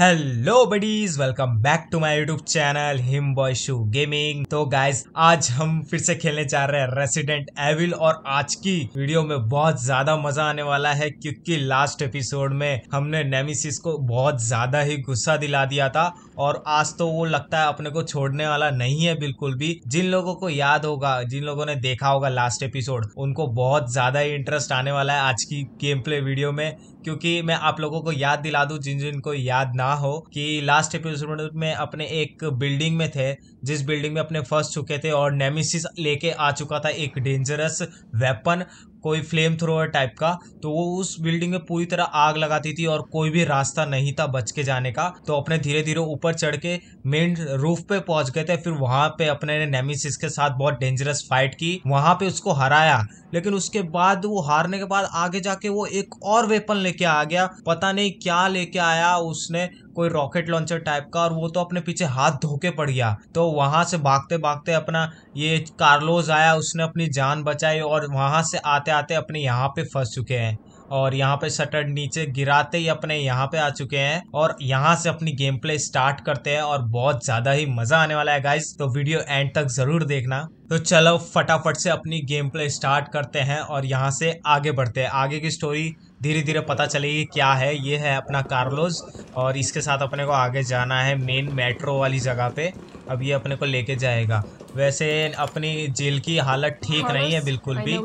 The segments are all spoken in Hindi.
Hello buddies welcome back to my YouTube channel him boy shoe gaming तो गाइस आज हम फिर से खेलने जा रहे हैं रेसिडेंट एविल और आज की वीडियो में बहुत ज्यादा मजा आने वाला है क्योंकि लास्ट एपिसोड में हमने नेमिसिस को बहुत ज्यादा ही गुस्सा दिला दिया था और आज तो वो लगता है अपने को छोड़ने वाला नहीं है बिल्कुल भी जिन लोगों को याद होगा जिन लोगों ने देखा होगा लास्ट एपिसोड उनको बहुत ज्यादा ही इंटरेस्ट आने वाला है आज की गेम प्ले वीडियो में क्योंकि मैं आप लोगों को याद दिला दूं जिन जिनको याद ना हो कि लास्ट एपिसोड में अपने एक बिल्डिंग में थे जिस बिल्डिंग में अपने फंस चुके थे और नेमिसिस लेके आ चुका था एक डेंजरस वेपन कोई फ्लेम थ्रोअर टाइप का तो वो उस बिल्डिंग में पूरी तरह आग लगाती थी और कोई भी रास्ता नहीं था बच के जाने का तो अपने धीरे धीरे ऊपर चढ़ के मेन रूफ पे पहुंच गए थे फिर वहां पे अपने ने नेमिसिस के साथ बहुत डेंजरस फाइट की वहां पे उसको हराया लेकिन उसके बाद वो हारने के बाद आगे जाके वो एक और वेपन लेके आ गया पता नहीं क्या लेके आया उसने कोई रॉकेट लॉन्चर टाइप का और वो तो अपने पीछे हाथ धो के पड़ गया तो वहां से भागते भागते अपना ये कार्लोज आया उसने अपनी जान बचाई और वहां से आते आते अपने यहाँ पे फंस चुके हैं और यहाँ पे शटर नीचे गिराते ही अपने यहाँ पे आ चुके हैं और यहाँ से अपनी गेम प्ले स्टार्ट करते हैं और बहुत ज़्यादा ही मज़ा आने वाला है गाइज तो वीडियो एंड तक ज़रूर देखना तो चलो फटाफट से अपनी गेम प्ले स्टार्ट करते हैं और यहाँ से आगे बढ़ते हैं आगे की स्टोरी धीरे धीरे पता चलेगी क्या है ये है अपना कार्लोज और इसके साथ अपने को आगे जाना है मेन मेट्रो वाली जगह पे अब ये अपने को लेके जाएगा वैसे अपनी जेल की हालत ठीक नहीं है बिल्कुल भी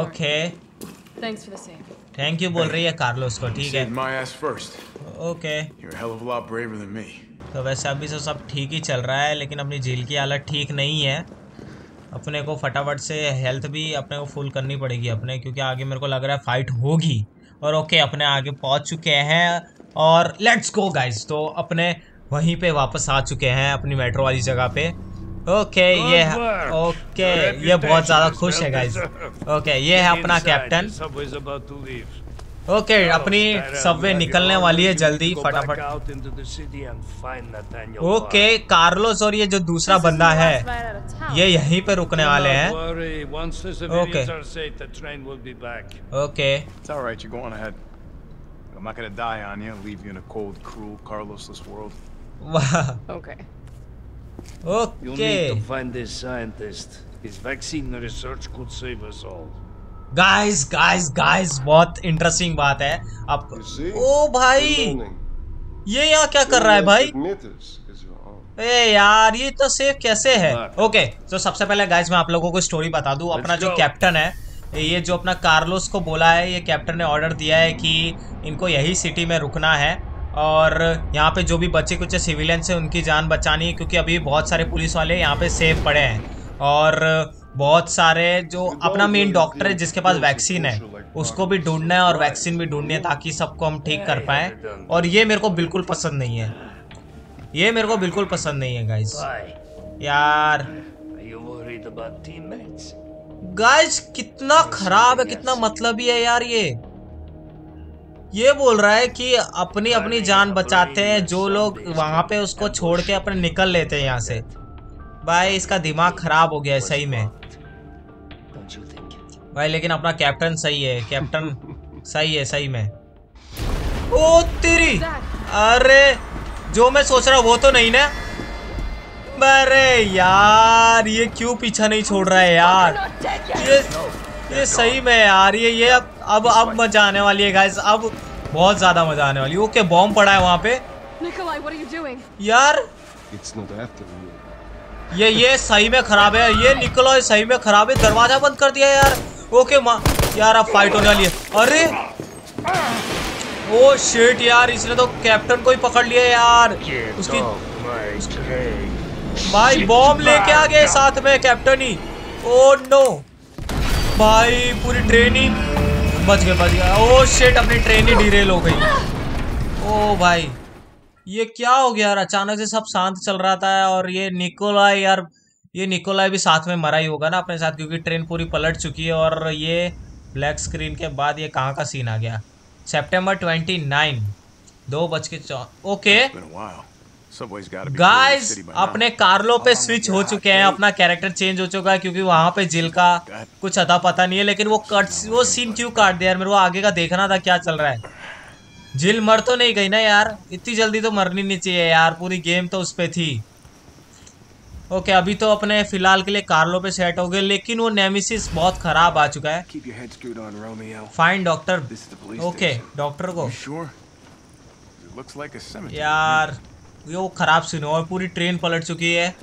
ओके थैंक यू बोल रही है कार्लोस को ठीक है ओके okay. तो वैसे अभी तो सब ठीक ही चल रहा है लेकिन अपनी जेल की हालत ठीक नहीं है अपने को फटाफट से हेल्थ भी अपने को फुल करनी पड़ेगी अपने क्योंकि आगे मेरे को लग रहा है फाइट होगी और ओके अपने आगे पहुंच चुके हैं और लेट्स गो गाइज तो अपने वहीं पे वापस आ चुके हैं अपनी मेट्रो वाली जगह पे ओके ये ओके ये बहुत ज़्यादा खुश है गाइज ओके ये है अपना कैप्टन ओके okay, अपनी सबवे निकलने वाली है जल्दी फटाफट ओके कार्लोस और ये जो दूसरा बंदा है ये यहीं पे रुकने वाले हैं okay okay okay guys guys guys बहुत इंटरेस्टिंग बात है आप ओ भाई ये यहाँ क्या कर रहा है भाई ए यार ये तो सेफ कैसे है ओके तो सबसे पहले गाइस मैं आप लोगों को स्टोरी बता दू अपना जो कैप्टन है ये जो अपना कार्लोस को बोला है ये कैप्टन ने ऑर्डर दिया है कि इनको यही सिटी में रुकना है और यहाँ पे जो भी बच्चे कुछ सिविलियंस हैं उनकी जान बचानी है क्योंकि अभी बहुत सारे पुलिस वाले यहाँ पे सेफ पड़े हैं और बहुत सारे जो अपना मेन डॉक्टर है जिसके पास वैक्सीन है उसको भी ढूंढना है और वैक्सीन भी ढूंढनी है ताकि सबको हम ठीक कर पाए और ये मेरे को बिल्कुल पसंद नहीं है ये मेरे को बिल्कुल पसंद नहीं है गाइज यार गाइस कितना खराब है कितना मतलब ही है यार ये ये बोल रहा है कि अपनी अपनी जान बचाते हैं जो लोग वहां पे उसको छोड़ के अपने निकल लेते हैं यहाँ से भाई इसका दिमाग खराब हो गया है सही में भाई लेकिन अपना कैप्टन सही है कैप्टन सही है सही में ओ तेरी अरे जो मैं सोच रहा वो तो नहीं ना अरे यार ये क्यों पीछा नहीं छोड़ रहा है यार ये ये सही में यार ये ये अब अब अब मजा आने वाली है गाइस अब बहुत ज्यादा मजा आने वाली है ओके बॉम्ब पड़ा है वहां पे यार ये ये सही में खराब है ये निकलो सही में खराब है दरवाजा बंद कर दिया यार ओके माँ यार आप फाइट होने वाली है अरे ओ oh, शेट यार इसने तो कैप्टन को ही पकड़ लिया यार उसकी तो भाई बॉम्ब लेके आ गए साथ में कैप्टन ही ओ oh, नो भाई पूरी ट्रेन ही बच गए बच गया ओ शेट अपनी ट्रेन ही डिरेल हो गई ओ oh, भाई ये क्या हो गया यार अचानक से सब शांत चल रहा था और ये निकोला यार ये निकोला भी साथ में मरा ही होगा ना अपने साथ क्योंकि ट्रेन पूरी पलट चुकी है और ये ब्लैक स्क्रीन के बाद ये कहाँ का सीन आ गया सेप्टेम्बर ट्वेंटी नाइन दो बज के ओके गाइस अपने कार्लो पे स्विच हो चुके हैं अपना कैरेक्टर चेंज हो चुका है क्योंकि वहां पे जिल का कुछ अता पता नहीं है लेकिन वो कट वो सीन क्यों काट दिया यार मेरे को आगे का देखना था क्या चल रहा है जिल मर तो नहीं गई ना यार इतनी जल्दी तो मरनी नहीं चाहिए यार पूरी गेम तो उस पर थी ओके okay, अभी तो अपने फिलहाल के लिए कार्लो पे सेट हो गए लेकिन वो नेमिसिस बहुत खराब आ चुका है फाइन डॉक्टर ओके डॉक्टर को sure? like यार ये वो खराब सीन और पूरी ट्रेन पलट चुकी है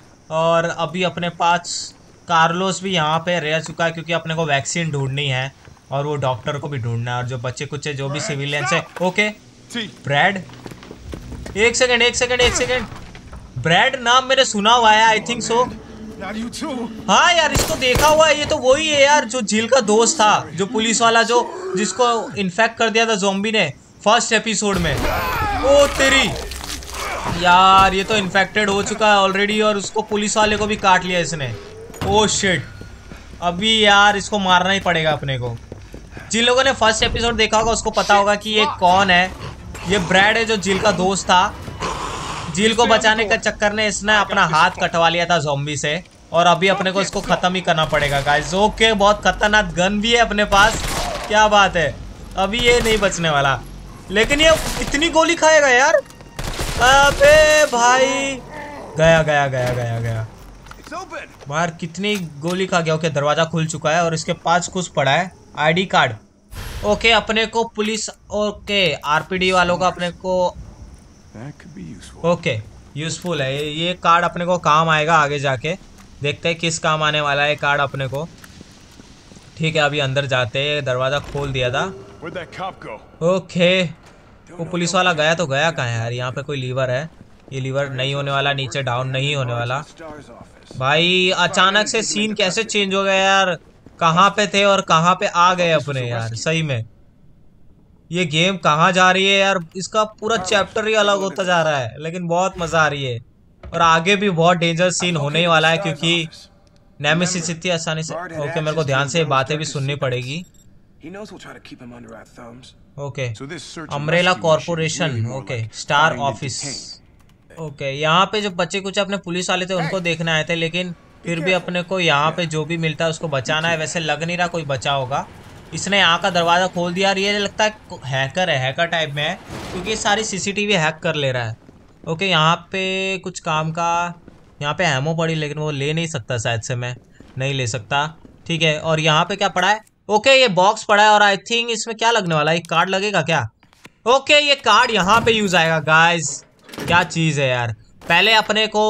और अभी अपने पास कार्लोस भी यहाँ पे रह चुका है क्योंकि अपने को वैक्सीन ढूंढनी है और वो डॉक्टर को भी ढूंढना है और जो बच्चे कुछ जो भी सिविलियंस है ओके ब्रैड एक सेकेंड एक सेकेंड एक सेकेंड ब्रेड नाम मैंने सुना हुआ है आई थिंक सो हाँ यार इसको देखा हुआ है ये तो वही है यार जो झील का दोस्त था जो पुलिस वाला जो जिसको इन्फेक्ट कर दिया था जोम्बी ने फर्स्ट एपिसोड में ओ तेरी यार ये तो इन्फेक्टेड हो चुका है ऑलरेडी और उसको पुलिस वाले को भी काट लिया इसने ओ शिट अभी यार इसको मारना ही पड़ेगा अपने को जिन लोगों ने फर्स्ट एपिसोड देखा होगा उसको पता होगा कि ये कौन है ये ब्रैड है जो जिल का दोस्त था झील को बचाने के चक्कर ने इसने अपना हाथ कटवा लिया था जोम्बी से और अभी अपने को इसको खत्म ही करना पड़ेगा गाइस ओके बहुत खतरनाक गन भी है अपने पास क्या बात है अभी ये नहीं बचने वाला लेकिन ये इतनी गोली खाएगा यार अबे भाई गया गया गया गया गया बाहर कितनी गोली खा गया ओके दरवाजा खुल चुका है और इसके पास कुछ पड़ा है आईडी कार्ड ओके अपने को पुलिस ओके आरपीडी वालों का अपने को ओके यूजफुल है ये कार्ड अपने को काम आएगा आगे जाके देखते हैं किस काम आने वाला है कार्ड अपने को ठीक है अभी अंदर जाते हैं दरवाज़ा खोल दिया था ओके वो पुलिस वाला गया तो गया कहाँ यार यहाँ पे कोई लीवर है ये लीवर नहीं होने वाला नीचे डाउन नहीं होने वाला भाई अचानक से सीन कैसे चेंज हो गया यार कहाँ पे थे और कहाँ पे आ गए अपने यार सही में ये गेम कहा जा रही है यार इसका पूरा चैप्टर हाँ, ही अलग तो होता जा रहा है लेकिन बहुत मज़ा आ रही है और आगे भी बहुत डेंजर सीन होने ही वाला है क्योंकि नेमेसिस इतनी आसानी से ओके मेरे को ध्यान से बातें भी सुननी पड़ेगी okay Umbrella Corporation okay star office okay यहाँ पे जो बच्चे कुछ अपने पुलिस वाले थे उनको देखने आए थे लेकिन फिर भी अपने को यहाँ पे जो भी मिलता है उसको बचाना है वैसे लग नहीं रहा कोई बचा होगा इसने यहाँ का दरवाज़ा खोल दिया और ये लगता है हैकर है हैकर टाइप में है क्योंकि सारी सीसीटीवी हैक कर ले रहा है ओके यहाँ पे कुछ काम का यहाँ पे हैमो पड़ी लेकिन वो ले नहीं सकता शायद से मैं नहीं ले सकता ठीक है और यहाँ पे क्या पड़ा है ओके ये बॉक्स पड़ा है और आई थिंक इसमें क्या लगने वाला है एक कार्ड लगेगा क्या ओके ये कार्ड यहाँ पे यूज़ आएगा गाइज क्या चीज़ है यार पहले अपने को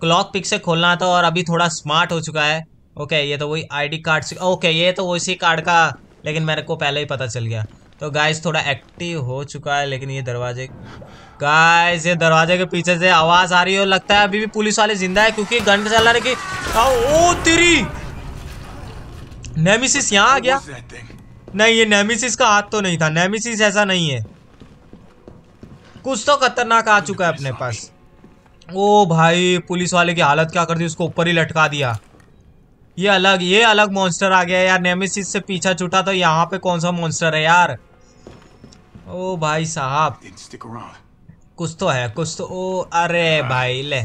क्लॉक पिक से खोलना था और अभी थोड़ा स्मार्ट हो चुका है ओके ये तो वही आईडी कार्ड से ओके ये तो वैसी कार्ड का लेकिन मेरे को पहले ही पता चल गया तो गाइस थोड़ा एक्टिव हो चुका है लेकिन ये दरवाजे गाइस ये दरवाजे के पीछे से आवाज़ आ रही है और लगता है अभी भी पुलिस वाले जिंदा है क्योंकि गन रहा है कि ओ तेरी नेमिसिस यहाँ आ गया नहीं ये नेमिसिस का हाथ तो नहीं था नेमिसिस ऐसा नहीं है कुछ तो खतरनाक आ चुका है अपने पास ओ भाई पुलिस वाले की हालत क्या कर दी उसको ऊपर ही लटका दिया ये अलग ये अलग मॉन्स्टर आ गया यार नेमेसिस से पीछा छूटा तो यहाँ पे कौन सा मॉन्स्टर है यार ओ भाई साहब कुछ तो है कुछ तो ओ अरे ah, भाई ले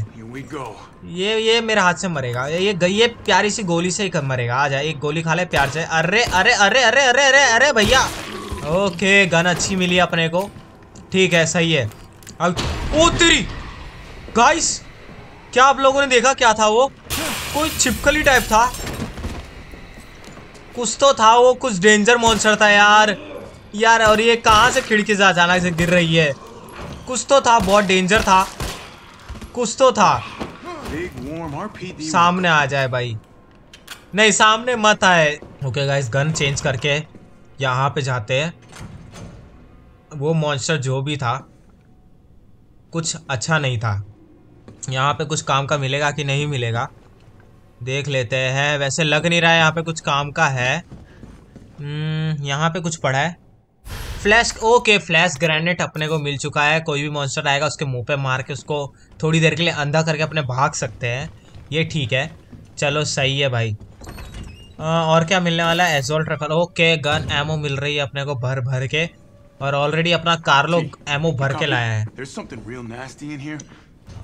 ये ये मेरे हाथ से मरेगा ये ये प्यारी सी गोली से ही मरेगा आ जाए एक गोली खा ले प्यार से अरे अरे अरे अरे अरे अरे अरे भैया ओके गन अच्छी मिली अपने को ठीक है सही है अब ओ तेरी गाइस क्या आप लोगों ने देखा क्या था वो कोई छिपकली टाइप था कुछ तो था वो कुछ डेंजर मॉन्स्टर था यार यार और ये कहाँ से खिड़की से अचानक से गिर रही है कुछ तो था बहुत डेंजर था कुछ तो था सामने आ जाए भाई नहीं सामने मत आए ओके गाइस गन चेंज करके यहाँ पे जाते हैं वो मॉन्स्टर जो भी था कुछ अच्छा नहीं था यहाँ पे कुछ काम का मिलेगा कि नहीं मिलेगा देख लेते हैं वैसे लग नहीं रहा है यहाँ पे कुछ काम का है हम्म, यहाँ पे कुछ पड़ा है फ्लैश ओके फ्लैश ग्रेनेट अपने को मिल चुका है कोई भी मॉन्स्टर आएगा उसके मुंह पे मार के उसको थोड़ी देर के लिए अंधा करके अपने भाग सकते हैं ये ठीक है चलो सही है भाई आ, और क्या मिलने वाला है एजोल्ट रखा ओके गन एमओ मिल रही है अपने को भर भर के और ऑलरेडी अपना कार्लो एमओ भर के लाया है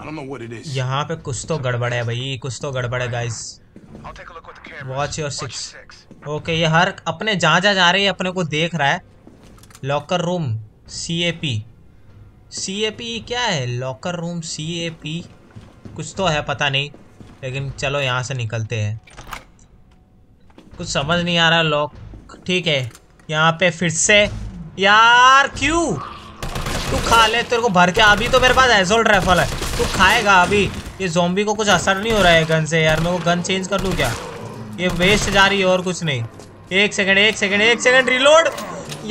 यहाँ पे कुछ तो गड़बड़ है भाई कुछ तो गड़बड़ है guys watch your six okay ये हर अपने जहाँ जहाँ जा रहे हैं अपने को देख रहा है locker room C A P C A P क्या है locker room C A P कुछ तो है पता नहीं लेकिन चलो यहाँ से निकलते हैं कुछ समझ नहीं आ रहा लॉक ठीक है यहाँ पे फिर से यार क्यों तू खा ले तेरे को भर के अभी तो मेरे पास एजोल्ड राइफल है तू खाएगा अभी ये जोम्बी को कुछ असर नहीं हो रहा है गन से यार मैं वो गन चेंज कर लूँ क्या ये वेस्ट जा रही है और कुछ नहीं एक सेकंड एक सेकंड एक सेकंड रिलोड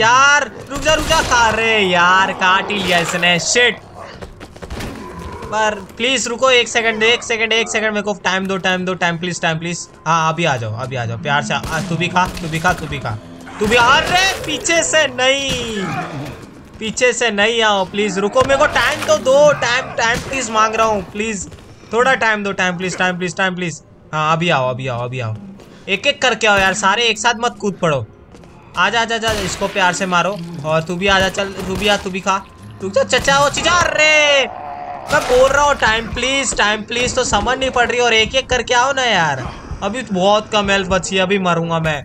यार रुक जा रुक जा खा रहे यार काट ही लिया इसने शिट पर प्लीज रुको एक सेकंड एक सेकंड एक सेकंड मेरे को टाइम दो टाइम दो टाइम प्लीज टाइम प्लीज हाँ अभी आ जाओ अभी आ जाओ प्यार से तू भी खा तू भी खा तू भी खा तू भी हार रहे पीछे से नहीं पीछे से नहीं आओ प्लीज रुको मेरे को टाइम तो दो टाइम टाइम प्लीज मांग रहा हूँ प्लीज थोड़ा टाइम दो time please time please time please हाँ अभी आओ अभी आओ अभी आओ एक एक करके आओ यार सारे एक साथ मत कूद पड़ो आ जा आ जा इसको प्यार से मारो और तू भी आ जा चल तू भी आ तू भी खा तू जा चचा हो चिजा अरे मैं बोल रहा हूँ टाइम प्लीज टाइम प्लीज तो समझ नहीं पड़ रही और एक एक करके आओ ना यार अभी बहुत कम हेल्थ बची अभी मरूंगा मैं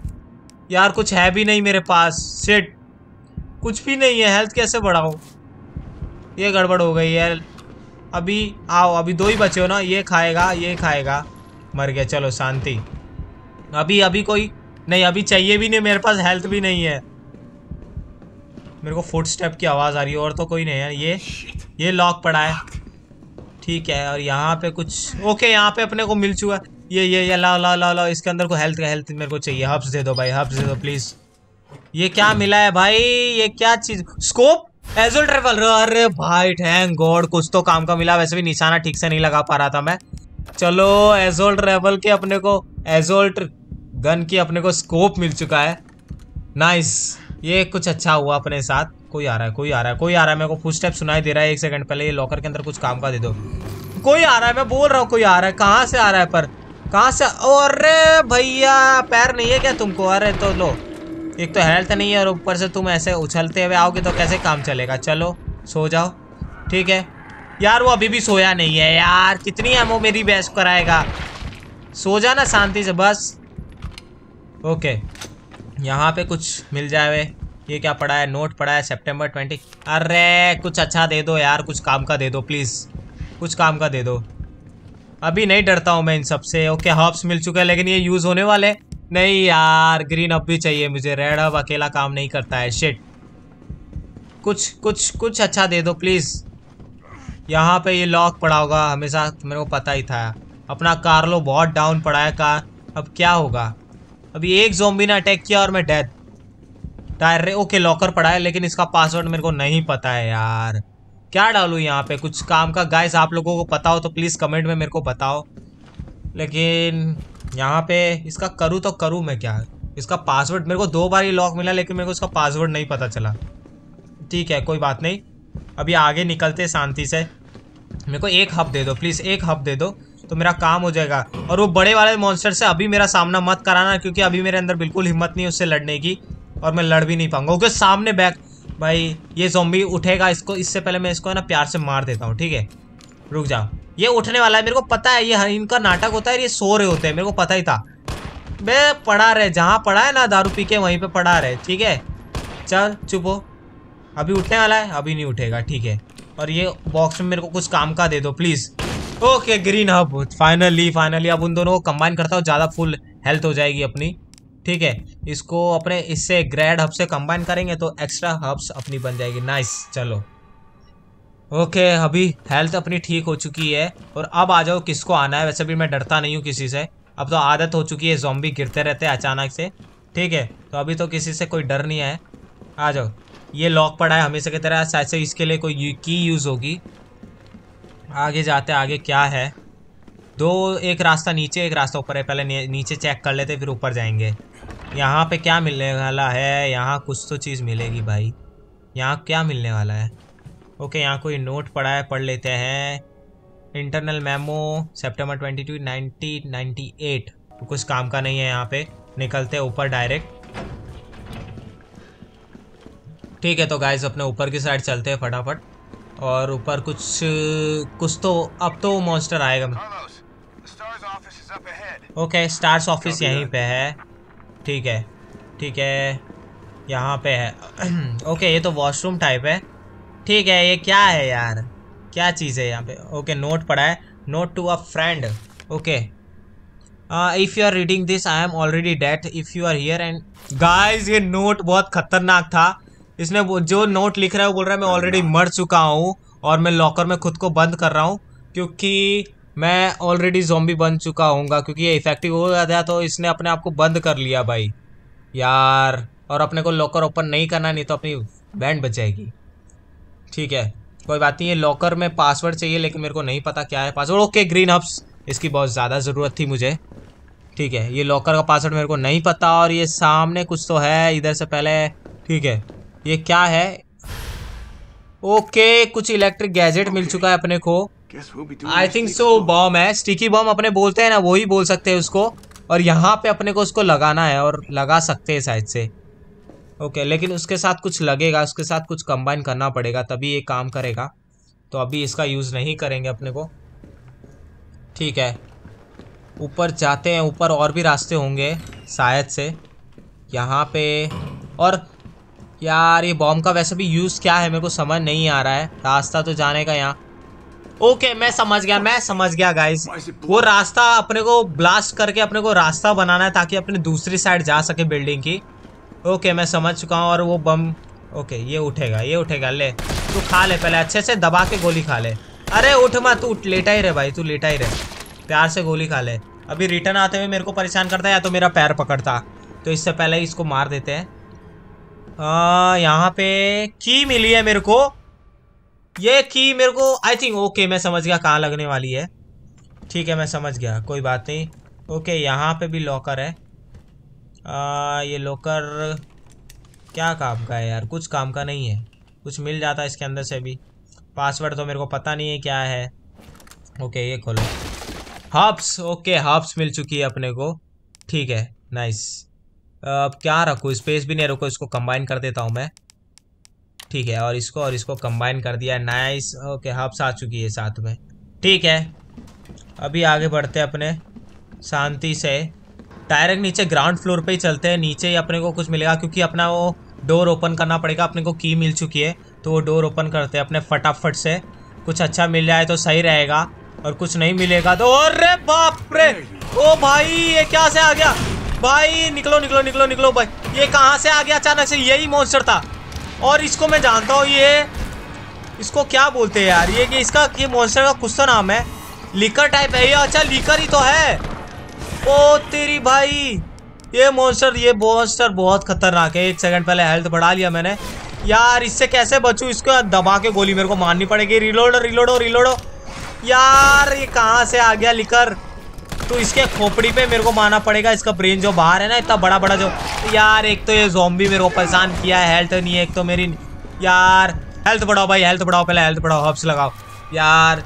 यार कुछ है भी नहीं मेरे पास सिट कुछ भी नहीं है हेल्थ कैसे बढ़ाऊँ ये गड़बड़ हो गई है अभी आओ अभी दो ही बचे हो ना ये खाएगा ये खाएगा मर गया चलो शांति अभी अभी कोई नहीं अभी चाहिए भी नहीं मेरे पास हेल्थ भी नहीं है मेरे को फुट स्टेप की आवाज़ आ रही है और तो कोई नहीं है ये ये लॉक पड़ा है ठीक है और यहाँ पे कुछ ओके यहाँ पे अपने को मिल चुका है ये ये ये ला ला ला ला इसके अंदर को हेल्थ का हेल्थ मेरे को चाहिए हब्स दे दो भाई हब्स दे दो प्लीज़ ये क्या मिला है भाई ये क्या चीज स्कोप एजोल ट्रेवल अरे भाई थैंक गॉड कुछ तो काम का मिला वैसे भी निशाना ठीक से नहीं लगा पा रहा था मैं चलो एजोल ट्रेवल के अपने को एजोल्ट गन की अपने को स्कोप मिल चुका है नाइस ये कुछ अच्छा हुआ अपने साथ कोई आ रहा है कोई आ रहा है कोई आ रहा है मेरे को फुल स्टेप सुनाई दे रहा है एक सेकंड पहले ये लॉकर के अंदर कुछ काम का दे दो कोई आ रहा है मैं बोल रहा हूँ कोई आ रहा है कहाँ से आ रहा है पर कहाँ से अरे भैया पैर नहीं है क्या तुमको अरे तो लो एक तो हेल्थ नहीं है और ऊपर से तुम ऐसे उछलते हुए आओगे तो कैसे काम चलेगा चलो सो जाओ ठीक है यार वो अभी भी सोया नहीं है यार कितनी एमओ मेरी बेस्ट कराएगा सो जाना शांति से बस ओके यहाँ पे कुछ मिल जाए ये क्या पड़ा है नोट पड़ा है सितंबर ट्वेंटी अरे कुछ अच्छा दे दो यार कुछ काम का दे दो प्लीज़ कुछ काम का दे दो अभी नहीं डरता हूँ मैं इन सबसे ओके हॉप्स मिल चुके हैं लेकिन ये यूज़ होने वाले नहीं यार ग्रीन अब भी चाहिए मुझे रेड अब अकेला काम नहीं करता है शिट कुछ कुछ कुछ अच्छा दे दो प्लीज़ यहाँ पे ये लॉक पड़ा होगा हमेशा मेरे को पता ही था अपना कार्लो बहुत डाउन पड़ा है कार अब क्या होगा अभी एक जोम्बी ने अटैक किया और मैं डेथ डायरे ओके लॉकर पड़ा है लेकिन इसका पासवर्ड मेरे को नहीं पता है यार क्या डालूँ यहाँ पे कुछ काम का गाइस आप लोगों को पता हो तो प्लीज़ कमेंट में मेरे को बताओ लेकिन यहाँ पे इसका करूँ तो करूँ मैं क्या इसका पासवर्ड मेरे को दो बार ही लॉक मिला लेकिन मेरे को इसका पासवर्ड नहीं पता चला ठीक है कोई बात नहीं अभी आगे निकलते शांति से मेरे को एक हब दे दो प्लीज़ एक हब दे दो तो मेरा काम हो जाएगा और वो बड़े वाले मॉन्स्टर से अभी मेरा सामना मत कराना क्योंकि अभी मेरे अंदर बिल्कुल हिम्मत नहीं उससे लड़ने की और मैं लड़ भी नहीं पाऊंगा क्योंकि सामने बैक भाई ये जोम्बी उठेगा इसको इससे पहले मैं इसको है ना प्यार से मार देता हूँ ठीक है रुक जाओ ये उठने वाला है मेरे को पता है ये इनका नाटक होता है ये सो रहे होते हैं मेरे को पता ही था बे पड़ा रहे जहाँ पड़ा है ना दारू पी के वहीं पे पड़ा रहे ठीक है चल चुप हो अभी उठने वाला है अभी नहीं उठेगा ठीक है और ये बॉक्स में मेरे को कुछ काम का दे दो please okay green hub finally finally अब उन दोनों को कंबाइन करता हूँ ज़्यादा फुल हेल्थ हो जाएगी अपनी ठीक है इसको अपने इससे ग्रेड हब से कंबाइन करेंगे तो एक्स्ट्रा हब्स अपनी बन जाएगी नाइस चलो ओके अभी हेल्थ अपनी ठीक हो चुकी है और अब आ जाओ किसको आना है वैसे भी मैं डरता नहीं हूँ किसी से अब तो आदत हो चुकी है जॉम्बी गिरते रहते हैं अचानक से ठीक है तो अभी तो किसी से कोई डर नहीं है आ जाओ ये लॉक पड़ा है हमेशा की तरह शायद से इसके लिए कोई की यूज़ होगी आगे जाते आगे क्या है दो एक रास्ता नीचे एक रास्ता ऊपर है पहले नीचे चेक कर लेते फिर ऊपर जाएंगे यहाँ पे क्या मिलने वाला है यहाँ कुछ तो चीज़ मिलेगी भाई यहाँ क्या मिलने वाला है ओके यहाँ कोई नोट पड़ा है पढ़ लेते हैं internal memo September twenty two nineteen तो कुछ काम का नहीं है यहाँ पे निकलते ऊपर डायरेक्ट ठीक है तो गाइज अपने ऊपर की साइड चलते हैं फटाफट और ऊपर कुछ कुछ तो अब तो मॉन्स्टर आएगा ओके स्टार्स ऑफिस यहीं पे है ठीक है ठीक है यहाँ पे है ओके ये तो वॉशरूम टाइप है ठीक है ये क्या है यार क्या चीज़ है यहाँ पे ओके नोट पड़ा है note to a friend okay if you are reading this I am already dead if you are here and guys ये नोट बहुत खतरनाक था इसने जो नोट लिख रहा है वो बोल रहा है मैं ऑलरेडी मर चुका हूँ और मैं लॉकर में खुद को बंद कर रहा हूँ क्योंकि मैं ऑलरेडी जोम्बी बन चुका हूँ क्योंकि ये इफेक्टिव हो गया था तो इसने अपने आप को बंद कर लिया भाई यार और अपने को लॉकर ओपन नहीं करना नहीं तो अपनी बैंड बचेगी ठीक है कोई बात नहीं ये लॉकर में पासवर्ड चाहिए लेकिन मेरे को नहीं पता क्या है पासवर्ड ओके ग्रीन हब्स इसकी बहुत ज़्यादा ज़रूरत थी मुझे ठीक है ये लॉकर का पासवर्ड मेरे को नहीं पता और ये सामने कुछ तो है इधर से पहले ठीक है ये क्या है ओके कुछ इलेक्ट्रिक गैजेट मिल चुका है अपने को आई थिंक सो बॉम है स्टिकी बॉम अपने बोलते हैं ना वो ही बोल सकते हैं उसको और यहाँ पे अपने को उसको लगाना है और लगा सकते हैं शायद से ओके लेकिन उसके साथ कुछ लगेगा उसके साथ कुछ कंबाइन करना पड़ेगा तभी ये काम करेगा तो अभी इसका यूज़ नहीं करेंगे अपने को ठीक है ऊपर जाते हैं ऊपर और भी रास्ते होंगे शायद से यहाँ पे और यार ये बॉम्ब का वैसे भी यूज़ क्या है मेरे को समझ नहीं आ रहा है रास्ता तो जाने का यहाँ ओके मैं समझ गया मैं समझ गया गाइस वो रास्ता अपने को ब्लास्ट करके अपने को रास्ता बनाना है ताकि अपने दूसरी साइड जा सके बिल्डिंग की ओके मैं समझ चुका हूँ और वो बम ओके ये उठेगा ये उठेगा ले तू खा ले पहले अच्छे से दबा के गोली खा ले अरे उठ मत तू लेटा ही रहे भाई तू लेटा ही रहे प्यार से गोली खा ले अभी रिटर्न आते हुए मेरे को परेशान करता है या तो मेरा पैर पकड़ता तो इससे पहले इसको मार देते हैं यहाँ पे की मिली है मेरे को ये की मेरे को आई थिंक ओके मैं समझ गया कहाँ लगने वाली है ठीक है मैं समझ गया कोई बात नहीं ओके यहाँ पे भी लॉकर है आ, ये लोकर क्या काम का है यार कुछ काम का नहीं है कुछ मिल जाता है इसके अंदर से भी पासवर्ड तो मेरे को पता नहीं है क्या है ओके ये खोलो हाफ्स ओके हाफ्स मिल चुकी है अपने को ठीक है नाइस अब क्या रखूँ स्पेस भी नहीं रखो इसको कंबाइन कर देता हूँ मैं ठीक है और इसको और इसको कंबाइन कर दिया नाइस ओके हाफ्स आ चुकी है साथ में ठीक है अभी आगे बढ़ते अपने शांति से डायरेक्ट नीचे ग्राउंड फ्लोर पे ही चलते हैं नीचे ही अपने को कुछ मिलेगा क्योंकि अपना वो डोर ओपन करना पड़ेगा अपने को की मिल चुकी है तो वो डोर ओपन करते हैं अपने फटाफट से कुछ अच्छा मिल जाए तो सही रहेगा और कुछ नहीं मिलेगा तो अरे बाप रे ओ भाई ये क्या से आ गया भाई निकलो निकलो निकलो निकलो भाई ये कहाँ से आ गया अचानक से यही मॉन्स्टर था और इसको मैं जानता हूँ ये इसको क्या बोलते हैं यार ये कि इसका ये मॉन्स्टर का कुछ तो नाम है लीकर टाइप है ये अच्छा लीकर ही तो है ओ तेरी भाई ये मोस्टर ये मोस्टर बहुत खतरनाक है एक सेकंड पहले हेल्थ बढ़ा लिया मैंने यार इससे कैसे बचूं इसको दबा के गोली मेरे को मारनी पड़ेगी रिलोड रिलोडो रिलोडो यार ये कहाँ से आ गया लिकर तो इसके खोपड़ी पे मेरे को मारना पड़ेगा इसका ब्रेन जो बाहर है ना इतना बड़ा बड़ा जो यार एक तो ये भी मेरे को परेशान किया है हेल्थ नहीं है एक तो मेरी यार हेल्थ बढ़ाओ भाई हेल्थ बढ़ाओ पहले हेल्थ बढ़ाओ हब्स लगाओ यार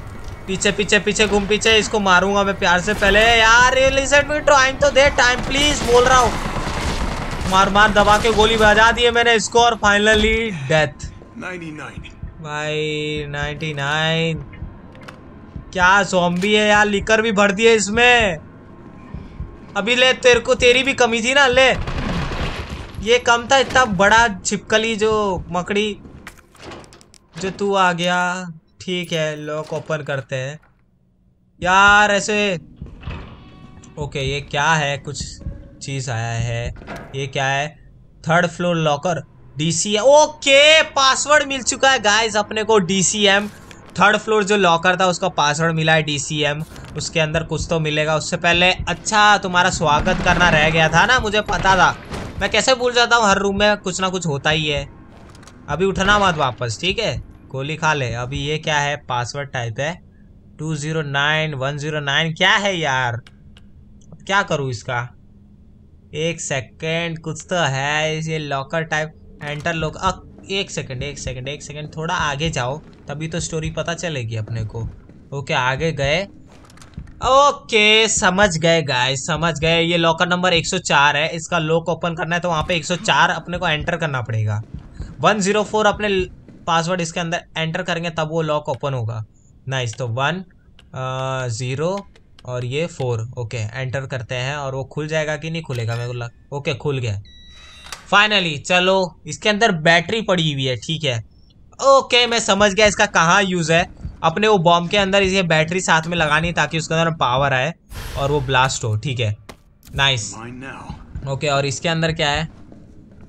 पीछे पीछे पीछे घूम पीछे इसको मारूंगा मैं प्यार से पहले यार रिलीसेट टाइम तो दे टाइम प्लीज बोल रहा हूँ मार मार दबा के गोली बजा दी है मैंने इसको और फाइनली डेथ 99 भाई 99 क्या सॉम्बी है यार लिकर भी भर दिए इसमें अभी ले तेरे को तेरी भी कमी थी ना ले ये कम था इतना बड़ा छिपकली जो मकड़ी जो तू आ गया ठीक है लॉक ओपन करते हैं यार ऐसे ओके ये क्या है कुछ चीज़ आया है ये क्या है third floor locker DCM okay password मिल चुका है गाइस अपने को डीसीएम थर्ड फ्लोर जो लॉकर था उसका पासवर्ड मिला है डीसीएम उसके अंदर कुछ तो मिलेगा उससे पहले अच्छा तुम्हारा स्वागत करना रह गया था ना मुझे पता था मैं कैसे भूल जाता हूँ हर रूम में कुछ ना कुछ होता ही है अभी उठना मत वापस ठीक है को खा ले अभी ये क्या है पासवर्ड टाइप है two zero nine one zero nine क्या है यार अब क्या करूँ इसका एक सेकेंड कुछ तो है ये लॉकर टाइप एंटर लोग अक एक सेकेंड एक सेकेंड एक सेकेंड थोड़ा आगे जाओ तभी तो स्टोरी पता चलेगी अपने को ओके आगे गए ओके समझ गए गाय समझ गए ये लॉकर नंबर 104 है इसका लॉक ओपन करना है तो वहाँ पे 104 अपने को एंटर करना पड़ेगा 104 अपने पासवर्ड इसके अंदर एंटर करेंगे तब वो लॉक ओपन होगा नाइस तो वन ज़ीरो और ये फोर ओके एंटर करते हैं और वो खुल जाएगा कि नहीं खुलेगा मेरे को लग ओके खुल गया फाइनली चलो इसके अंदर बैटरी पड़ी हुई है ठीक है ओके मैं समझ गया इसका कहाँ यूज़ है अपने वो बॉम्ब के अंदर इसे बैटरी साथ में लगानी ताकि उसके अंदर पावर आए और वो ब्लास्ट हो ठीक है नाइस ओके और इसके अंदर क्या है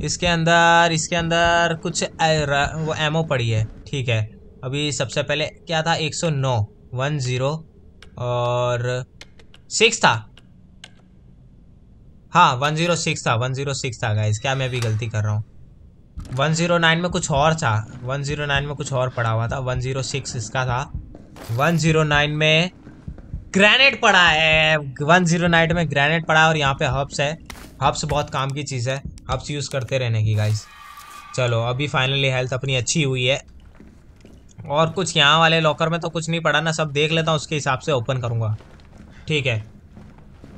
इसके अंदर इसके अंदर कुछ वो एमओ पड़ी है ठीक है अभी सबसे पहले क्या था 109 वन ज़ीरो और सिक्स था हाँ वन ज़ीरो सिक्स था वन ज़ीरो सिक्स था गाइज क्या मैं भी गलती कर रहा हूँ वन ज़ीरो नाइन में कुछ और था वन ज़ीरो नाइन में कुछ और पड़ा हुआ था वन ज़ीरो सिक्स इसका था वन ज़ीरो नाइन में ग्रेनेड पड़ा है वन ज़ीरो नाइन में ग्रेनेड पड़ा है और यहाँ पे हब्स है हब्स बहुत काम की चीज़ है से यूज़ करते रहने की गाइस चलो अभी फाइनली हेल्थ अपनी अच्छी हुई है और कुछ यहाँ वाले लॉकर में तो कुछ नहीं पड़ा ना सब देख लेता हूँ उसके हिसाब से ओपन करूँगा ठीक है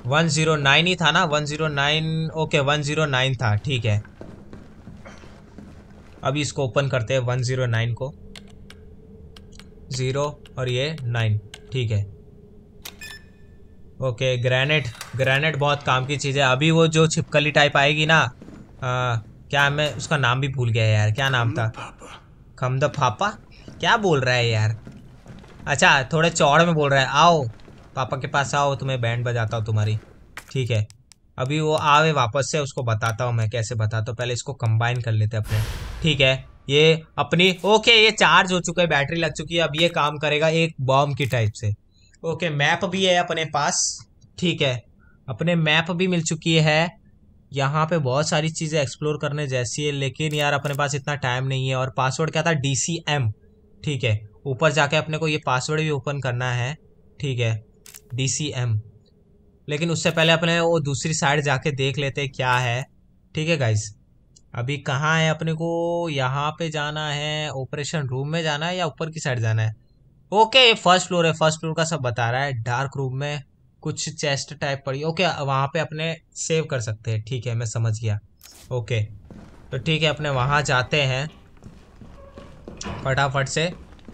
वन ज़ीरो नाइन ही था ना one zero nine okay one zero nine था ठीक है अभी इसको ओपन करते हैं वन ज़ीरो नाइन को ज़ीरो और ये नाइन ठीक है ओके ग्रेनेड ग्रेनेड बहुत काम की चीज़ है अभी वो जो छिपकली टाइप आएगी ना आ, क्या मैं उसका नाम भी भूल गया यार क्या नाम था खम द पापा क्या बोल रहा है यार अच्छा थोड़े चौड़ में बोल रहा है आओ पापा के पास आओ तुम्हें बैंड बजाता हूँ तुम्हारी ठीक है अभी वो आवे वापस से उसको बताता हूँ मैं कैसे बताता हूँ पहले इसको कंबाइन कर लेते अपने ठीक है ये अपनी ओके ये चार्ज हो चुका है बैटरी लग चुकी है अब ये काम करेगा एक बॉम्ब की टाइप से ओके मैप भी है अपने पास ठीक है अपने मैप भी मिल चुकी है यहाँ पे बहुत सारी चीज़ें एक्सप्लोर करने जैसी है लेकिन यार अपने पास इतना टाइम नहीं है और पासवर्ड क्या था डी सी एम ठीक है ऊपर जाके अपने को ये पासवर्ड भी ओपन करना है ठीक है डी सी एम लेकिन उससे पहले अपने वो दूसरी साइड जाके देख लेते क्या है ठीक है गाइज अभी कहाँ है अपने को यहाँ पे जाना है ऑपरेशन रूम में जाना है या ऊपर की साइड जाना है ओके फर्स्ट फ्लोर है फर्स्ट फ्लोर का सब बता रहा है डार्क रूम में कुछ चेस्ट टाइप पड़ी ओके वहाँ पे अपने सेव कर सकते हैं ठीक है मैं समझ गया ओके तो ठीक है अपने वहाँ जाते हैं फटाफट से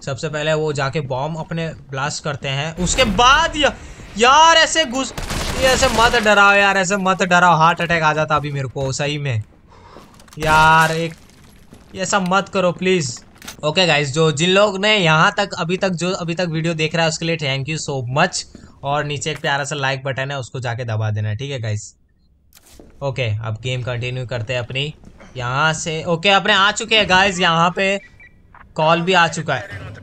सबसे पहले वो जाके बॉम्ब अपने ब्लास्ट करते हैं उसके बाद या, यार ऐसे घुस ऐसे मत डराओ यार ऐसे मत डराओ हार्ट अटैक आ जाता अभी मेरे को सही में यार एक ऐसा मत करो प्लीज़ ओके okay गाइस जो जिन लोग ने यहाँ तक अभी तक जो अभी तक वीडियो देख रहा है उसके लिए थैंक यू सो मच और नीचे एक प्यारा सा लाइक बटन है उसको जाके दबा देना है ठीक है गाइस ओके अब गेम कंटिन्यू करते हैं अपनी यहाँ से ओके अपने आ चुके हैं गाइस यहाँ पे कॉल भी आ चुका है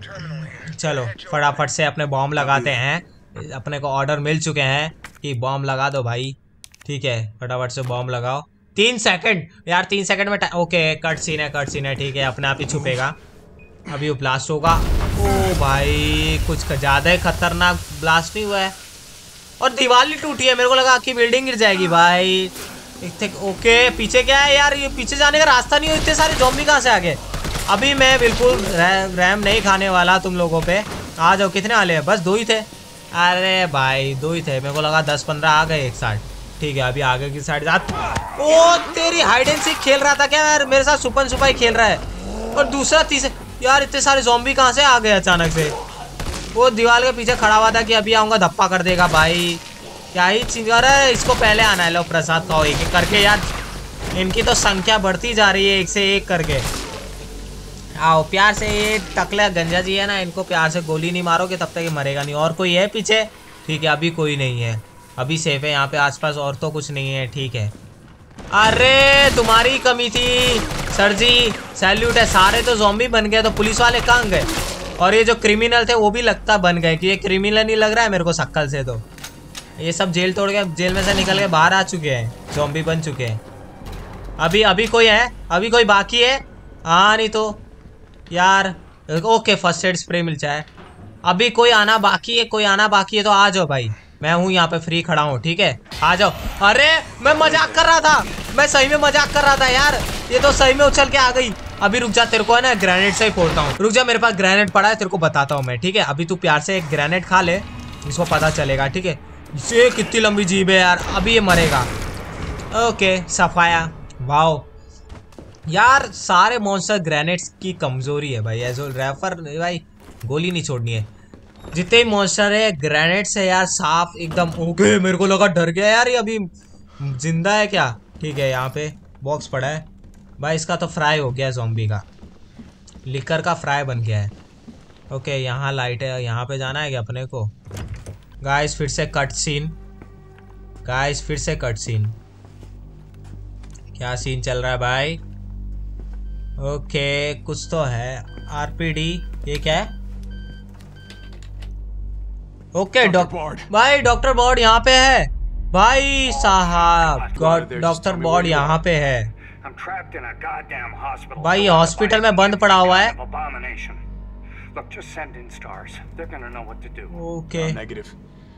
चलो फटाफट से अपने बॉम्ब लगाते हैं अपने को ऑर्डर मिल चुके हैं कि बॉम्ब लगा दो भाई ठीक है फटाफट से बॉम्ब लगाओ तीन सेकंड यार तीन सेकंड में ओके कट सीन है कट सीन है ठीक है अपने आप ही छुपेगा अभी वो ब्लास्ट होगा ओ oh भाई कुछ ज़्यादा ही खतरनाक ब्लास्ट नहीं हुआ है और दीवार टूटी है मेरे को लगा कि बिल्डिंग गिर जाएगी भाई ओके पीछे क्या है यार ये पीछे जाने का रास्ता नहीं हो इतने सारे जॉम्बी कहाँ से आ गए अभी मैं बिल्कुल रैम नहीं खाने वाला तुम लोगों पे आ जाओ कितने वाले हैं बस दो ही थे अरे भाई दो ही थे मेरे को लगा दस पंद्रह आ गए एक साइड ठीक है अभी आगे की साइड ओ तेरी हाइड एंड सीख खेल रहा था क्या यार मेरे साथ सुपन सुपाई खेल रहा है और दूसरा तीसरा यार इतने सारे जोम्बी कहाँ से आ गए अचानक से वो दीवार के पीछे खड़ा हुआ था कि अभी आऊँगा धप्पा कर देगा भाई क्या ही चिंगार है इसको पहले आना है लो प्रसाद का एक एक करके यार इनकी तो संख्या बढ़ती जा रही है एक से एक करके आओ प्यार से ये टकला गंजा जी है ना इनको प्यार से गोली नहीं मारोगे तब तक ये मरेगा नहीं और कोई है पीछे ठीक है अभी कोई नहीं है अभी सेफ है यहाँ पे आसपास और तो कुछ नहीं है ठीक है अरे तुम्हारी कमी थी सर जी सैल्यूट है सारे तो जॉम्बी बन गए तो पुलिस वाले कहाँ गए और ये जो क्रिमिनल थे वो भी लगता बन गए कि ये क्रिमिनल नहीं लग रहा है मेरे को शक्ल से तो ये सब जेल तोड़ के जेल में से निकल के बाहर आ चुके हैं जॉम्बी बन चुके हैं अभी अभी कोई है अभी कोई बाकी है हाँ नहीं तो यार ओके फर्स्ट एड स्प्रे मिल जाए अभी कोई आना बाकी है कोई आना बाकी है तो आ जाओ भाई मैं हूँ यहाँ पे फ्री खड़ा हूँ ठीक है आ जाओ अरे मैं मजाक कर रहा था मैं सही में मजाक कर रहा था यार ये तो सही में उछल के आ गई अभी रुक जा तेरे को है ना ग्रेनेड से ही फोड़ता हूँ रुक जा मेरे पास ग्रेनेड पड़ा है तेरे को बताता हूँ मैं ठीक है अभी तू प्यार से एक ग्रेनेड खा ले इसको पता चलेगा ठीक है ये कितनी लंबी जीभ है यार अभी ये मरेगा ओके सफाया वाओ यार सारे मॉन्स्टर ग्रेनेड्स की कमजोरी है भाई एज रेफर भाई गोली नहीं छोड़नी है जितने ही है ग्रेनेड्स है यार साफ एकदम ओके मेरे को लगा डर गया यार ये अभी जिंदा है क्या ठीक है यहाँ पे बॉक्स पड़ा है भाई इसका तो फ्राई हो गया है जॉम्बी का लिकर का फ्राई बन गया है ओके यहाँ लाइट है यहाँ पे जाना है क्या अपने को गाइस फिर से कट सीन गाइस फिर से कट सीन क्या सीन चल रहा है भाई ओके कुछ तो है आर ये क्या है ओके डॉक्टर भाई डॉक्टर बॉर्ड यहाँ पे है भाई oh, साहब डॉक्टर बॉर्ड यहाँ पे है भाई हॉस्पिटल में बंद पड़ा हुआ है ओके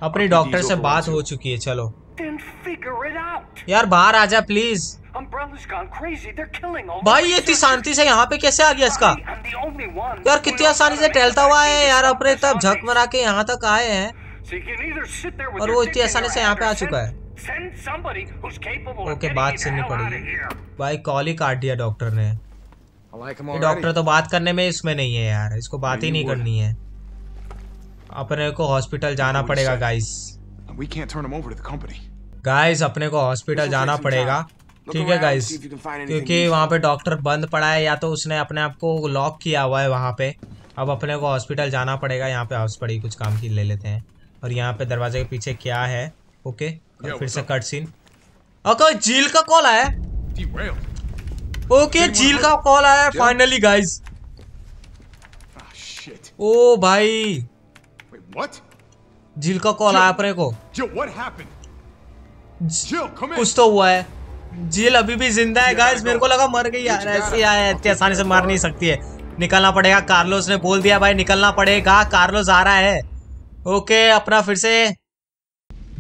अपनी डॉक्टर से बात हो चुकी है चलो यार बाहर आ जा प्लीज भाई ये इतनी शांति से यहाँ पे कैसे आ गया इसका यार कितनी आसानी से टहलता हुआ है यार अपने तब झक मरा के यहाँ तक आए हैं और वो इतनी आसानी से यहाँ पे आ चुका है ओके बात सुननी पड़ेगी भाई कॉल ही काट दिया डॉक्टर ने डॉक्टर तो बात करने में इसमें नहीं है यार इसको बात ही नहीं करनी है अपने को हॉस्पिटल जाना पड़ेगा guys we can't turn him over to the company. Guys, अपने को हॉस्पिटल जाना पड़ेगा ठीक है गाइज क्योंकि वहाँ पे डॉक्टर बंद पड़ा है या तो उसने अपने आप को लॉक किया हुआ है वहाँ पे अब अपने को हॉस्पिटल जाना पड़ेगा यहाँ पे हाउस पड़ी कुछ काम की ले लेते हैं और यहाँ पे दरवाजे के पीछे क्या है ओके okay, फिर से कट सीन ओके झील का कॉल आया ओके झील का कॉल आया फाइनली गाइज ah, ओ भाई Wait, झील का कॉल आया अपने को कुछ तो हुआ है झील अभी भी जिंदा है गाइस मेरे को लगा मर गई यार ऐसी इतनी आसानी से मार नहीं सकती है निकलना पड़ेगा कार्लोस ने बोल दिया भाई निकलना पड़ेगा कार्लोस आ रहा है ओके अपना फिर से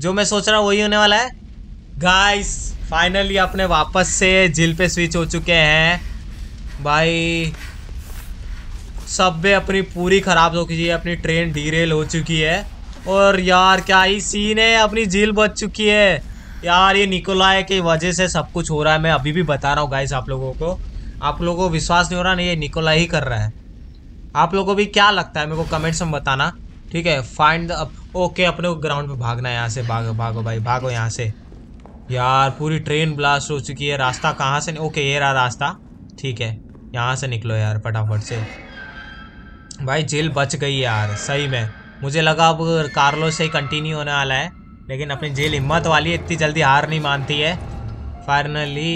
जो मैं सोच रहा हूँ वही होने वाला है गाइस फाइनली अपने वापस से झील पे स्विच हो चुके हैं भाई सब अपनी पूरी ख़राब हो चुकी है अपनी ट्रेन डीरेल हो चुकी है और यार क्या ही सीन है अपनी झील बच चुकी है यार ये निकोलाय की वजह से सब कुछ हो रहा है मैं अभी भी बता रहा हूँ गाइस आप लोगों को आप लोगों को विश्वास नहीं हो रहा नहीं ये निकोला ही कर रहा है आप लोगों को भी क्या लगता है मेरे को कमेंट्स में बताना ठीक है फाइंड द ओके अपने को ग्राउंड पे भागना है यहाँ से भागो भागो भाई भागो यहाँ से यार पूरी ट्रेन ब्लास्ट हो चुकी है रास्ता कहाँ से ओके ये रहा रास्ता ठीक है यहाँ से निकलो यार फटाफट से भाई जेल बच गई यार सही में मुझे लगा अब कार्लो से ही कंटिन्यू होने वाला है लेकिन अपनी जेल हिम्मत वाली इतनी जल्दी हार नहीं मानती है फाइनली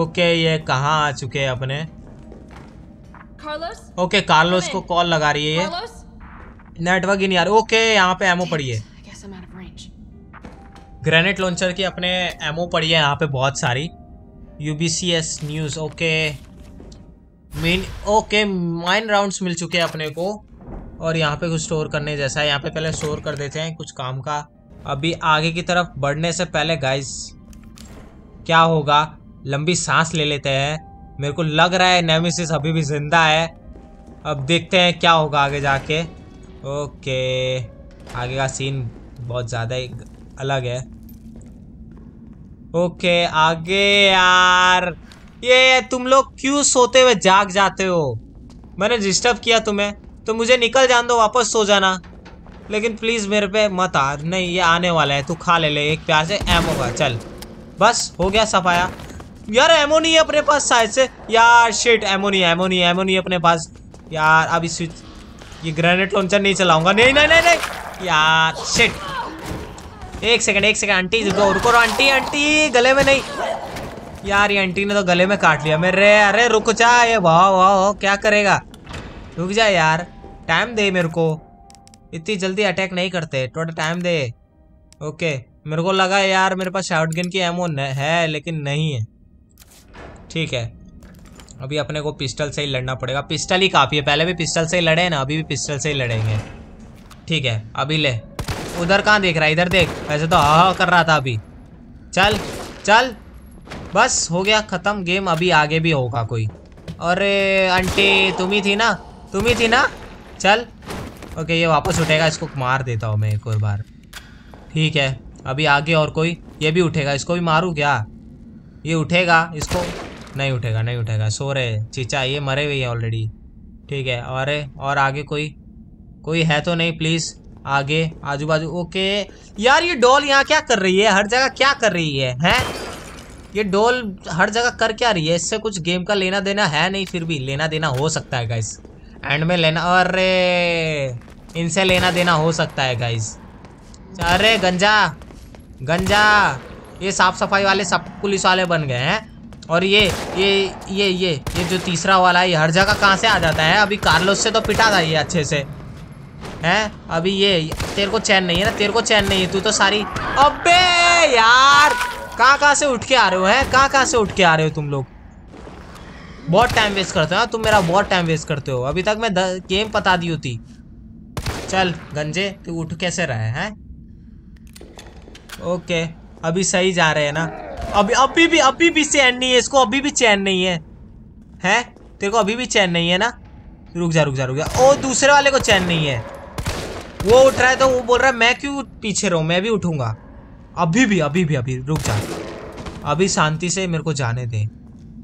ओके ये कहाँ आ चुके हैं अपने ओके कार्लोस को कॉल लगा रही है ये नेटवर्क ही नहीं आ रहा ओके यहाँ पे एमओ पड़ी है ग्रेनेड लॉन्चर की अपने एमओ पड़ी है यहाँ पे बहुत सारी U B C S news okay main okay mine rounds मिल चुके हैं अपने को और यहाँ पे कुछ स्टोर करने जैसा है यहाँ पे पहले स्टोर कर देते हैं कुछ काम का अभी आगे की तरफ बढ़ने से पहले गाइस क्या होगा लंबी सांस ले लेते हैं मेरे को लग रहा है नेमिसिस अभी भी जिंदा है अब देखते हैं क्या होगा आगे जाके ओके आगे का सीन बहुत ज़्यादा ही अलग है ओके आगे यार ये तुम लोग क्यों सोते हुए जाग जाते हो मैंने डिस्टर्ब किया तुम्हें तो मुझे निकल जान दो वापस सो जाना लेकिन प्लीज़ मेरे पे मत आ नहीं ये आने वाला है तू खा ले ले एक प्यार से एमो का चल बस हो गया सफाया यार एमो नहीं है अपने पास शायद से यार शेट एमो नहीं एमो नहीं एमो नहीं अपने पास यार अब इस ये ग्रेनेड लॉन्चर नहीं चलाऊंगा नहीं नहीं नहीं नहीं यार शेट एक सेकंड एक सेकंड आंटी रुको रुको आंटी आंटी गले में नहीं यार ये आंटी ने तो गले में काट लिया मेरे अरे रुक जा ये वाह वाह क्या करेगा रुक जा यार टाइम दे मेरे को इतनी जल्दी अटैक नहीं करते थोड़ा टाइम दे ओके मेरे को लगा यार मेरे पास शॉटगन की एमओ है लेकिन नहीं है ठीक है अभी अपने को पिस्टल से ही लड़ना पड़ेगा पिस्टल ही काफ़ी है पहले भी पिस्टल से ही लड़े ना अभी भी पिस्टल से ही लड़ेंगे ठीक है अभी ले उधर कहाँ देख रहा है इधर देख वैसे तो हा कर रहा था अभी चल चल बस हो गया ख़त्म गेम अभी आगे भी होगा कोई अरे आंटी तुम ही थी ना तुम ही थी ना चल ओके ये वापस उठेगा इसको मार देता हूँ मैं एक और बार ठीक है अभी आगे और कोई ये भी उठेगा इसको भी मारूँ क्या ये उठेगा इसको नहीं उठेगा नहीं उठेगा सो रहे चीचा ये मरे हुए हैं ऑलरेडी ठीक है अरे और आगे कोई कोई है तो नहीं प्लीज़ आगे आजू बाजू ओके यार ये डॉल यहाँ क्या कर रही है हर जगह क्या कर रही है हैं ये डॉल हर जगह कर क्या रही है इससे कुछ गेम का लेना देना है नहीं फिर भी लेना देना हो सकता है गाइस एंड में लेना अरे इनसे लेना देना हो सकता है गाइज अरे गंजा गंजा ये साफ सफाई वाले सब पुलिस वाले बन गए हैं और ये ये ये ये ये जो तीसरा वाला है ये हर जगह कहाँ से आ जाता है अभी कार्लोस से तो पिटा था ये अच्छे से हैं अभी ये तेरे को चैन नहीं है ना तेरे को चैन नहीं है तू तो सारी अबे यार कहाँ कहाँ से उठ के आ रहे हो हैं कहाँ कहाँ से उठ के आ रहे हो तुम लोग बहुत टाइम वेस्ट करते हो ना तुम मेरा बहुत टाइम वेस्ट करते हो अभी तक मैं गेम पता दी होती चल गंजे तू उठ कैसे रहे हैं ओके अभी सही जा रहे हैं ना अभी अभी भी अभी भी चैन नहीं है इसको अभी भी चैन नहीं है हैं तेरे को अभी भी चैन नहीं है ना रुक जा रुक जा रुक जा ओ दूसरे वाले को चैन नहीं है वो उठ रहा है तो वो बोल रहा है मैं क्यों पीछे रहूँ मैं भी उठूंगा अभी भी अभी भी अभी रुक जा अभी शांति से मेरे को जाने दें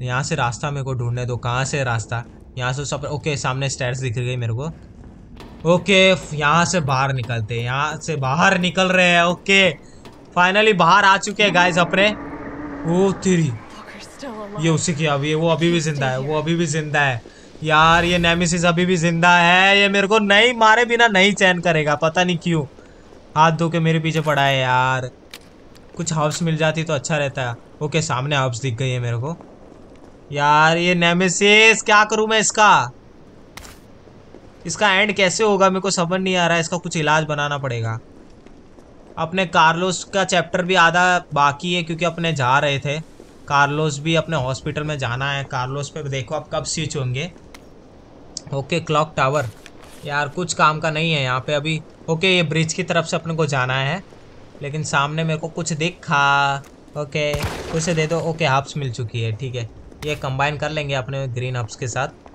यहाँ से रास्ता मेरे को ढूंढने दो कहाँ से रास्ता यहाँ से सब ओके सामने स्टैट्स दिख गई मेरे को ओके यहाँ से बाहर निकलते हैं यहाँ से बाहर निकल रहे हैं ओके फाइनली बाहर आ चुके हैं गाइस अपने ओ तेरी ये उसे की अभी वो अभी भी जिंदा है वो अभी भी जिंदा है यार ये नेमिसिस अभी भी जिंदा है ये मेरे को नहीं मारे बिना नहीं चैन करेगा पता नहीं क्यों हाथ धो के मेरे पीछे पड़ा है यार कुछ हाउस मिल जाती तो अच्छा रहता है ओके सामने हाउस दिख गई है मेरे को यार ये नेमेसिस क्या करूं मैं इसका इसका एंड कैसे होगा मेरे को समझ नहीं आ रहा है इसका कुछ इलाज बनाना पड़ेगा अपने कार्लोस का चैप्टर भी आधा बाकी है क्योंकि अपने जा रहे थे कार्लोस भी अपने हॉस्पिटल में जाना है कार्लोस पे देखो आप कब स्विच होंगे ओके क्लॉक टावर यार कुछ काम का नहीं है यहाँ पे अभी ओके ये ब्रिज की तरफ से अपने को जाना है लेकिन सामने मेरे को कुछ दिखा ओके कुछ दे दो ओके हाफ्स मिल चुकी है ठीक है ये कंबाइन कर लेंगे अपने ग्रीन अप्स के साथ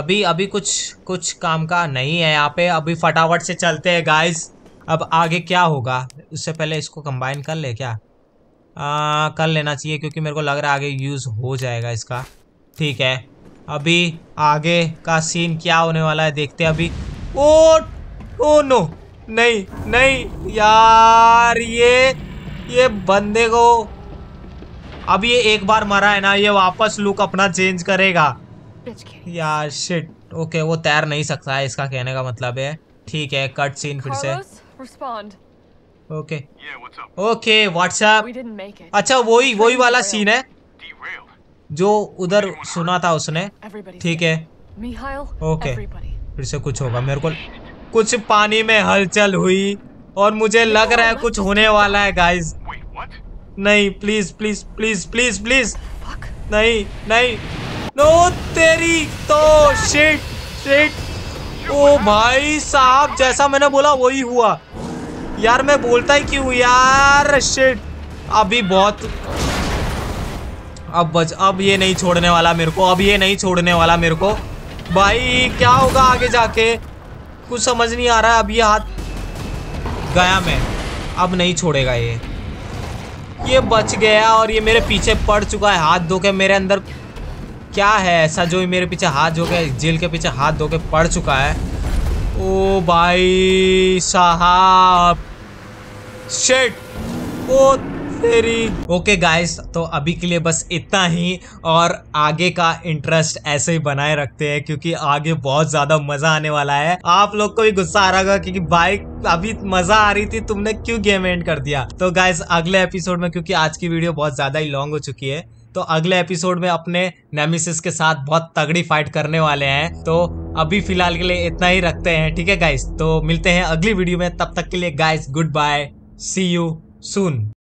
अभी अभी कुछ कुछ काम का नहीं है यहाँ पे अभी फटाफट से चलते हैं गाइस अब आगे क्या होगा उससे पहले इसको कंबाइन कर ले क्या आ, कर लेना चाहिए क्योंकि मेरे को लग रहा है आगे यूज़ हो जाएगा इसका ठीक है अभी आगे का सीन क्या होने वाला है देखते हैं अभी ओ ओ नो नहीं नहीं यार ये ये बंदे को अब ये एक बार मरा है ना ये वापस लुक अपना चेंज करेगा यार शिट ओके वो तैर नहीं सकता है इसका कहने का मतलब है ठीक है कट सीन फिर से ओके ओके व्हाट्सएप अच्छा वही वही वाला सीन है जो उधर सुना था उसने ठीक है ओके फिर से कुछ होगा मेरे को कुछ पानी में हलचल हुई और मुझे लग रहा है कुछ होने वाला है गाइज नहीं please please please please please नहीं नहीं नो तेरी तो शिट शिट ओ भाई साहब जैसा मैंने बोला वही हुआ यार मैं बोलता ही क्यों यार शिट अभी बहुत अब बच अब ये नहीं छोड़ने वाला मेरे को अब ये नहीं छोड़ने वाला मेरे को भाई क्या होगा आगे जाके कुछ समझ नहीं आ रहा है अब ये हाथ गया मैं अब नहीं छोड़ेगा ये ये बच गया और ये मेरे पीछे पड़ चुका है हाथ धो के मेरे अंदर क्या है ऐसा जो मेरे पीछे हाथ धो के जेल के पीछे हाथ धो के पड़ चुका है ओ भाई साहब शेट ओ तेरी ओके गाइस तो अभी के लिए बस इतना ही और आगे का इंटरेस्ट ऐसे ही बनाए रखते हैं क्योंकि आगे बहुत ज्यादा मजा आने वाला है आप लोग को भी गुस्सा आ रहा होगा क्योंकि बाइक अभी मजा आ रही थी तुमने क्यों गेम एंड कर दिया तो गाइस अगले एपिसोड में क्योंकि आज की वीडियो बहुत ज्यादा ही लॉन्ग हो चुकी है तो अगले एपिसोड में अपने नेमिसिस के साथ बहुत तगड़ी फाइट करने वाले हैं तो अभी फिलहाल के लिए इतना ही रखते हैं ठीक है गाइस तो मिलते हैं अगली वीडियो में तब तक के लिए guys good bye see you soon